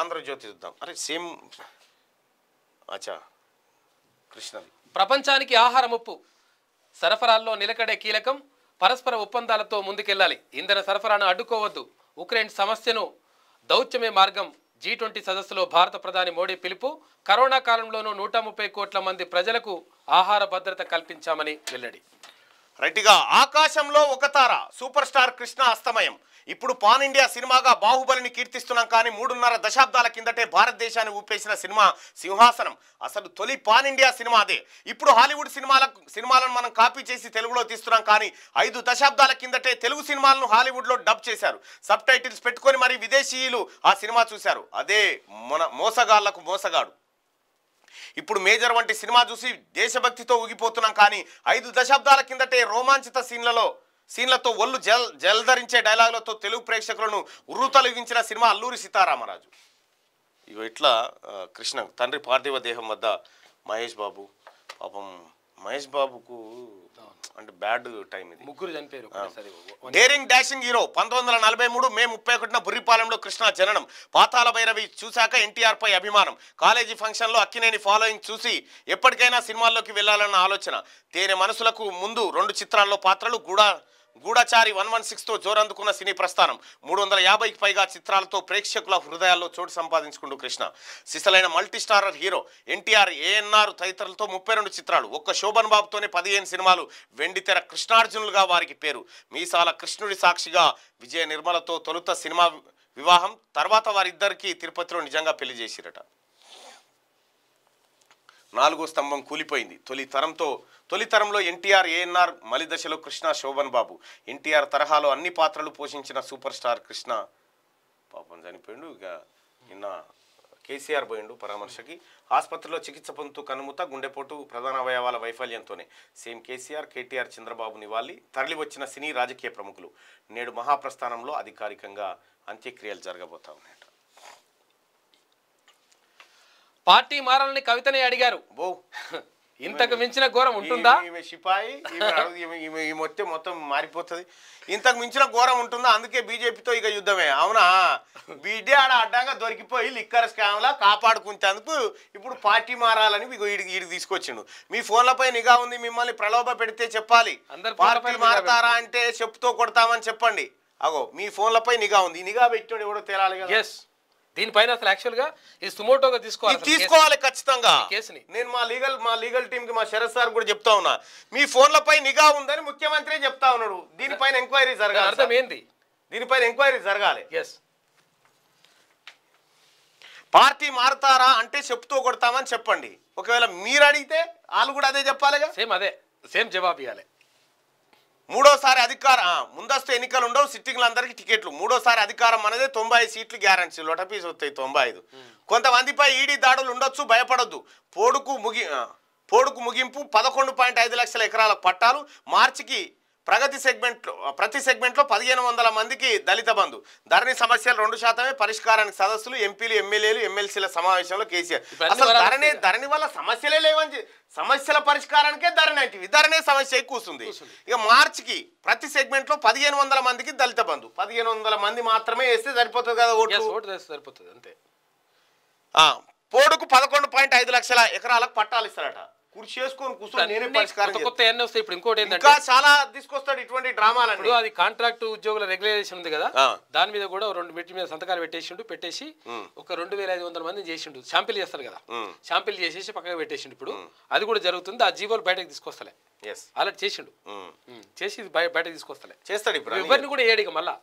ఆంధ్రజ్యోతి చూద్దాం అరే సేమ్ అచ్చా కృష్ణది ప్రపంచానికి ఆహార ముప్పు సరఫరాల్లో నిలకడే కీలకం పరస్పర ఒప్పందాలతో ముందుకెళ్లాలి ఇంధన సరఫరాను అడ్డుకోవద్దు ఉక్రెయిన్ సమస్యను దౌత్యమే మార్గం జీ ట్వంటీ సదస్సులో భారత ప్రధాని మోడీ పిలుపు కరోనా కాలంలోనూ నూట ముప్పై కోట్ల మంది ప్రజలకు ఆహార భద్రత కల్పించామని వెల్లడి రైట్గా ఆకాశంలో ఒక తార సూపర్ స్టార్ కృష్ణ అస్తమయం ఇప్పుడు పాన్ ఇండియా సినిమాగా బాహుబలిని కీర్తిస్తున్నాం కానీ మూడున్నర దశాబ్దాల కిందటే భారతదేశాన్ని ఊపేసిన సినిమా సింహాసనం అసలు తొలి పాన్ ఇండియా సినిమా అదే ఇప్పుడు హాలీవుడ్ సినిమాల సినిమాలను మనం కాపీ చేసి తెలుగులో తీస్తున్నాం కానీ ఐదు దశాబ్దాల కిందటే తెలుగు సినిమాలను హాలీవుడ్లో డబ్ చేశారు సబ్ టైటిల్స్ పెట్టుకొని మరి విదేశీయులు ఆ సినిమా చూశారు అదే మన మోసగాళ్లకు మోసగాడు ఇప్పుడు మేజర్ వంటి సినిమా చూసి దేశభక్తితో ఊగిపోతున్నాం కానీ ఐదు దశాబ్దాల కిందటే రోమాంచిత సీన్లలో సీన్లతో ఒళ్ళు జల్ జలధరించే డైలాగులతో తెలుగు ప్రేక్షకులను ఉర్రుతలిగించిన సినిమా అల్లూరి సీతారామరాజు ఇగో ఇట్లా కృష్ణ తండ్రి పార్థివ దేహం వద్ద మహేష్ బాబు పాపం మహేష్ బాబుకు అంటే బ్యాడ్ టైం ఇది ముగ్గురు చనిపోయారు డేరింగ్ డాషింగ్ హీరో పంతొమ్మిది వందల నలభై మూడు మే ముప్పై ఒకటిన బుర్రిపాలెంలో కృష్ణ జననం పాతాల భైరవి చూశాక ఎన్టీఆర్ పై అభిమానం కాలేజీ ఫంక్షన్లో అక్కినేని ఫాలోయింగ్ చూసి ఎప్పటికైనా సినిమాల్లోకి వెళ్ళాలన్న ఆలోచన తేనె మనసులకు ముందు రెండు చిత్రాల్లో పాత్రలు గూడా గూఢచారి వన్ వన్ సిక్స్తో జోరందుకున్న సినీ ప్రస్థానం మూడు వందల యాభైకి పైగా చిత్రాలతో ప్రేక్షకుల హృదయాల్లో చోటు సంపాదించుకుంటూ కృష్ణ సిసలైన మల్టీస్టారర్ హీరో ఎన్టీఆర్ ఏఎన్ఆర్ తదితరులతో ముప్పై రెండు చిత్రాలు ఒక్క శోభన్ బాబుతోనే పదిహేను సినిమాలు వెండితెర కృష్ణార్జునులుగా వారికి పేరు మీసాల కృష్ణుడి సాక్షిగా విజయ నిర్మలతో తొలుత సినిమా వివాహం తర్వాత వారిద్దరికీ తిరుపతిలో నిజంగా పెళ్లి చేసిరట నాలుగో స్తంభం కూలిపోయింది తొలి తరంతో తొలి తరంలో ఎన్టీఆర్ ఏఎన్ఆర్ మలిదశలో కృష్ణ శోభన్ బాబు ఎన్టీఆర్ తరహాలో అన్ని పాత్రలు పోషించిన సూపర్ స్టార్ కృష్ణ పాపం చనిపోయిండు ఇక నిన్న కేసీఆర్ పోయిండు పరామర్శకి ఆసుపత్రిలో చికిత్స పొందుతూ కనుమూత గుండెపోటు ప్రధాన అవయవాల వైఫల్యంతోనే సీఎం కేసీఆర్ కేటీఆర్ చంద్రబాబు నివాళి తరలివచ్చిన సినీ రాజకీయ ప్రముఖులు నేడు మహాప్రస్థానంలో అధికారికంగా అంత్యక్రియలు జరగబోతా ఉన్నాయి పార్టీ మారాలని కవితనే అడిగారు ఇంతకు మించిన ఘోరం ఉంటుందా ఈమె సిపాయి వచ్చే మొత్తం మొత్తం మారిపోతుంది ఇంతకు మించిన ఘోరం ఉంటుందా అందుకే బీజేపీతో ఇక యుద్ధమే అవునా బీడే ఆడ అడ్డంగా దొరికిపోయి లిక్కర్ స్కామ్లా కాపాడుకుంటేందుకు ఇప్పుడు పార్టీ మారాలని మీకు తీసుకొచ్చిండు మీ ఫోన్లపై నిఘా ఉంది మిమ్మల్ని ప్రలోభ పెడితే చెప్పాలి పార్టీ మారతారా అంటే చెప్తూ కొడతామని చెప్పండి అగో మీ ఫోన్లపై నిఘా ఉంది నిఘా పెట్టాడు ఎవడో తేలాలి కదా దీనిపైన అసలు యాక్చువల్ గా ఇది సుమోటోగా తీసుకోవాలి తీసుకోవాలి ఖచ్చితంగా కేసుని నేను మా లీగల్ మా లీగల్ టీమ్ కి మా శరత్ సార్ కూడా చెప్తా ఉన్నా మీ ఫోన్లపై నిఘా ఉందని ముఖ్యమంత్రి చెప్తా ఉన్నాడు దీనిపైన ఎంక్వైరీ జరగాలి అర్థం ఏంది దీనిపైన ఎంక్వైరీ జరగాలి ఎస్ పార్టీ మారుతారా అంటే చెప్తూ కొడతామని చెప్పండి ఒకవేళ మీరు అడిగితే వాళ్ళు కూడా అదే చెప్పాలిగా సేమ్ అదే సేమ్ జవాబు ఇవ్వాలి మూడోసారి అధికార ముందస్తు ఎన్నికలు ఉండవు సిట్టింగ్లందరికీ టికెట్లు మూడోసారి అధికారం అనేది తొంభై సీట్లు గ్యారంటీ లోట పీస్ వస్తాయి తొంభై ఐదు కొంతమందిపై ఈడీ దాడులు ఉండొచ్చు భయపడద్దు పోడుకు ముగి పోడుకు ముగింపు పదకొండు పాయింట్ ఐదు లక్షల ఎకరాల పట్టాలు మార్చికి ప్రగతి సెగ్మెంట్లో ప్రతి సెగ్మెంట్లో పదిహేను వందల మందికి దళిత బంధు ధరణి సమస్యలు రెండు శాతమే పరిష్కారానికి సదస్సులు ఎంపీలు ఎమ్మెల్యేలు ఎమ్మెల్సీల సమావేశంలో కేసీఆర్ అసలు ధరణి ధరణి వల్ల సమస్యలే లేవని సమస్యల పరిష్కారానికే ధరణి అంటే ధరణే సమస్య కూస్తుంది ఇక మార్చికి ప్రతి సెగ్మెంట్లో పదిహేను వందల మందికి దళిత బంధు పదిహేను వందల మంది మాత్రమే వేస్తే సరిపోతుంది కదా ఓటు సరిపోతుంది అంతే పోడుకు పదకొండు పాయింట్ ఐదు లక్షల ఎకరాలకు పట్టాలు ఇస్తారట కుర్చీ చేసుకొని కూర్చొని ఇంకోటి చాలా తీసుకొస్తాడు ఇటువంటి డ్రామాలు ఇప్పుడు అది కాంట్రాక్ట్ ఉద్యోగుల రెగ్యులేషన్ ఉంది కదా దాని మీద కూడా రెండు మెట్ల మీద సంతకాలు పెట్టేసిండు పెట్టేసి ఒక రెండు వేల ఐదు వందల మంది చేసిండు శాంపిల్ చేస్తారు కదా శాంపిల్ చేసేసి పక్కన పెట్టేసిండు ఇప్పుడు అది కూడా జరుగుతుంది ఆ జీవోలు బయటకు తీసుకొస్తలే అలా చేసిండు చేసి బయటకు తీసుకొస్తలే చేస్తాడు ఇప్పుడు ఎవరిని కూడా ఏడిక మళ్ళా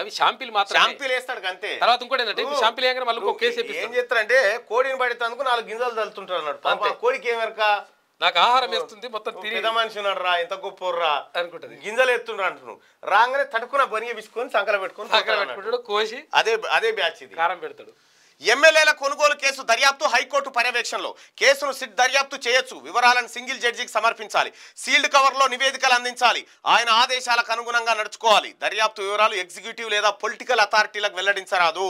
అవి షాంపిల్ మాత్రం షాంపిల్ వేస్తాడు అంతే తర్వాత ఇంకోటి ఏంటంటే షాంపిల్ వేయగానే మళ్ళీ కేసు ఏం చేస్తారంటే కోడిని పడేందుకు నాలుగు గింజలు తలుతుంటారు అన్నాడు కోడికి ఏం వెనక నాకు ఆహారం వేస్తుంది మొత్తం తిరిగి మనిషి ఉన్నాడు రా ఇంత గొప్ప రా అనుకుంటుంది గింజలు ఎత్తుండ్రా అంటున్నాడు రాగానే తడుకున్న బనియ విసుకొని సంకల పెట్టుకొని సంకల పెట్టుకుంటాడు కోసి అదే అదే బ్యాచ్ ఇది కారం పెడతాడు ఎమ్మెల్యేల కొనుగోలు కేసు దర్యాప్తు హైకోర్టు పర్యవేక్షణలో కేసును సిట్ దర్యాప్తు చేయొచ్చు వివరాలను సింగిల్ జడ్జికి సమర్పించాలి సీల్డ్ కవర్లో నివేదికలు అందించాలి ఆయన ఆదేశాలకు అనుగుణంగా నడుచుకోవాలి దర్యాప్తు వివరాలు ఎగ్జిక్యూటివ్ లేదా పొలిటికల్ అథారిటీలకు వెల్లడించరాదు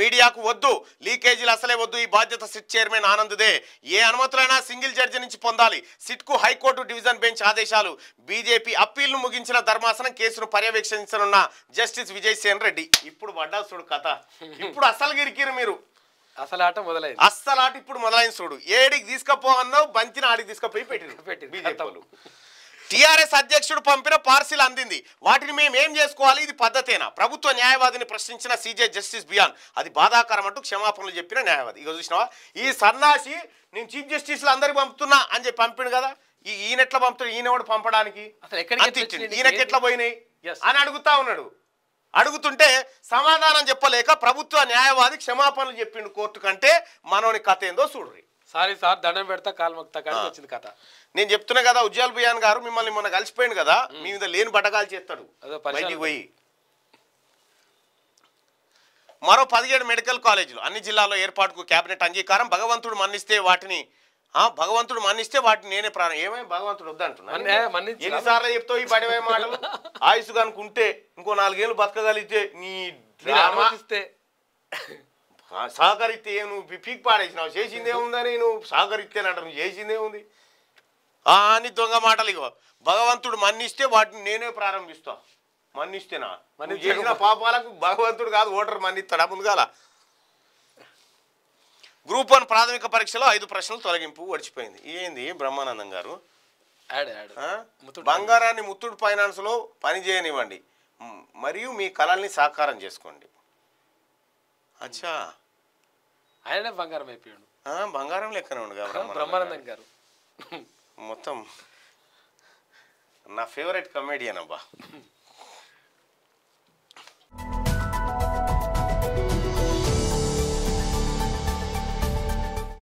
మీడియాకు వద్దు లీకేజీలు అసలే వద్దు ఈ బాధ్యత సిట్ చైర్మన్ ఆనందదే ఏ అనుమతులైనా సింగిల్ జడ్జి నుంచి పొందాలి సిట్కు హైకోర్టు డివిజన్ బెంచ్ ఆదేశాలు బీజేపీ అప్పీల్ను ముగించిన ధర్మాసనం కేసును పర్యవేక్షించనున్న జస్టిస్ విజయసేన్ రెడ్డి ఇప్పుడు పడ్డాసుడు కథ ఇప్పుడు అసలు గిరికిరు మీరు అసలాట మొదలైంది అస్సలాట ఇప్పుడు మొదలైంది చూడు ఏడికి అన్నావు బంతిన ఆడికి తీసుకపోయి పెట్టింది పెట్టి టిఆర్ఎస్ టీఆర్ఎస్ అధ్యక్షుడు పంపిన పార్సిల్ అందింది వాటిని మేము ఏం చేసుకోవాలి ఇది పద్ధతేనా ప్రభుత్వ న్యాయవాదిని ప్రశ్నించిన సీజే జస్టిస్ బియాన్ అది బాధాకరం అంటూ క్షమాపణలు చెప్పిన న్యాయవాది ఇక చూసినావా ఈ సన్నాసి నేను చీఫ్ జస్టిస్లు అందరికి పంపుతున్నా అని చెప్పి పంపిడు కదా ఈ ఈయన ఎట్లా పంపుతాడు ఈయన పంపడానికి ఈయనకి ఎట్లా పోయినాయి అని అడుగుతా ఉన్నాడు అడుగుతుంటే సమాధానం చెప్పలేక ప్రభుత్వ న్యాయవాది క్షమాపణలు చెప్పిండు కోర్టు కంటే మనోని కథ ఏందో చూడ్రి సారీ సార్ దండం పెడతా కాలం వచ్చింది కథ నేను చెప్తున్నా కదా ఉజ్జాల్ బియాన్ గారు మిమ్మల్ని మొన్న కలిసిపోయింది కదా మీ మీద లేని బటకాలు చేస్తాడు పోయి మరో పదిహేడు మెడికల్ కాలేజీలు అన్ని జిల్లాల్లో ఏర్పాటుకు కేబినెట్ అంగీకారం భగవంతుడు మన్నిస్తే వాటిని భగవంతుడు మన్నిస్తే వాటిని నేనే ప్రాణం ఏమై భగవంతుడు వద్దంటున్నాను ఎన్నిసార్లు చెప్తావు ఈ పడవే మాటలు ఆయుష్ కనుకుంటే ఇంకో నాలుగేళ్ళు బతకగలిగితే నీ ఆలోచిస్తే సహకరిస్తే నువ్వు పీక్ పాడేసినావు చేసిందే ఉందని నువ్వు సహకరిస్తేనంట నువ్వు చేసిందే ఉంది అని దొంగ మాటలు ఇగో భగవంతుడు మన్నిస్తే వాటిని నేనే ప్రారంభిస్తా మన్నిస్తేనా చేసిన పాపాలకు భగవంతుడు కాదు ఓటర్ మన్నిస్తాడా ముందుగాల గ్రూప్ వన్ ప్రాథమిక పరీక్షలో ఐదు ప్రశ్నలు తొలగింపు గడిచిపోయింది ఏంది బ్రహ్మానందం గారు బంగారాన్ని ముత్తుడు ఫైనాన్స్లో పనిచేయనివ్వండి మరియు మీ కళల్ని సాకారం చేసుకోండి అచ్చా ఆయన బంగారం అయిపోయాడు బంగారం లెక్కనే ఉండు బ్రహ్మానందం గారు మొత్తం నా ఫేవరెట్ కమెడియన్ అబ్బా